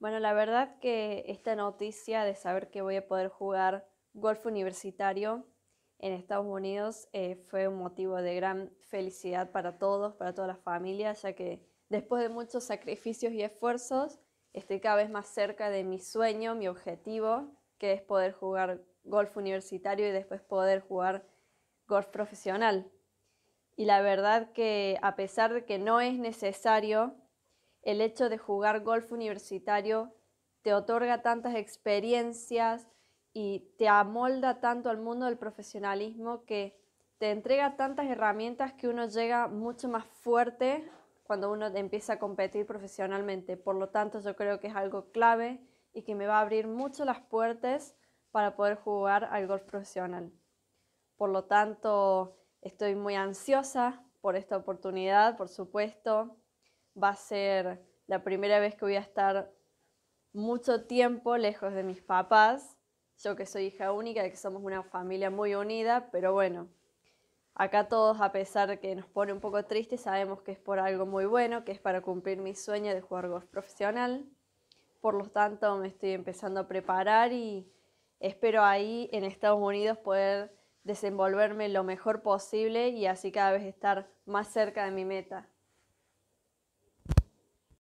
Bueno, la verdad que esta noticia de saber que voy a poder jugar golf universitario en Estados Unidos eh, fue un motivo de gran felicidad para todos, para toda la familia, ya que después de muchos sacrificios y esfuerzos, estoy cada vez más cerca de mi sueño, mi objetivo, que es poder jugar golf universitario y después poder jugar golf profesional. Y la verdad que a pesar de que no es necesario el hecho de jugar golf universitario te otorga tantas experiencias y te amolda tanto al mundo del profesionalismo que te entrega tantas herramientas que uno llega mucho más fuerte cuando uno empieza a competir profesionalmente. Por lo tanto, yo creo que es algo clave y que me va a abrir mucho las puertas para poder jugar al golf profesional. Por lo tanto, estoy muy ansiosa por esta oportunidad, por supuesto va a ser la primera vez que voy a estar mucho tiempo lejos de mis papás, yo que soy hija única, y que somos una familia muy unida, pero bueno, acá todos a pesar de que nos pone un poco triste, sabemos que es por algo muy bueno, que es para cumplir mi sueño de jugar golf profesional. Por lo tanto, me estoy empezando a preparar y espero ahí en Estados Unidos poder desenvolverme lo mejor posible y así cada vez estar más cerca de mi meta.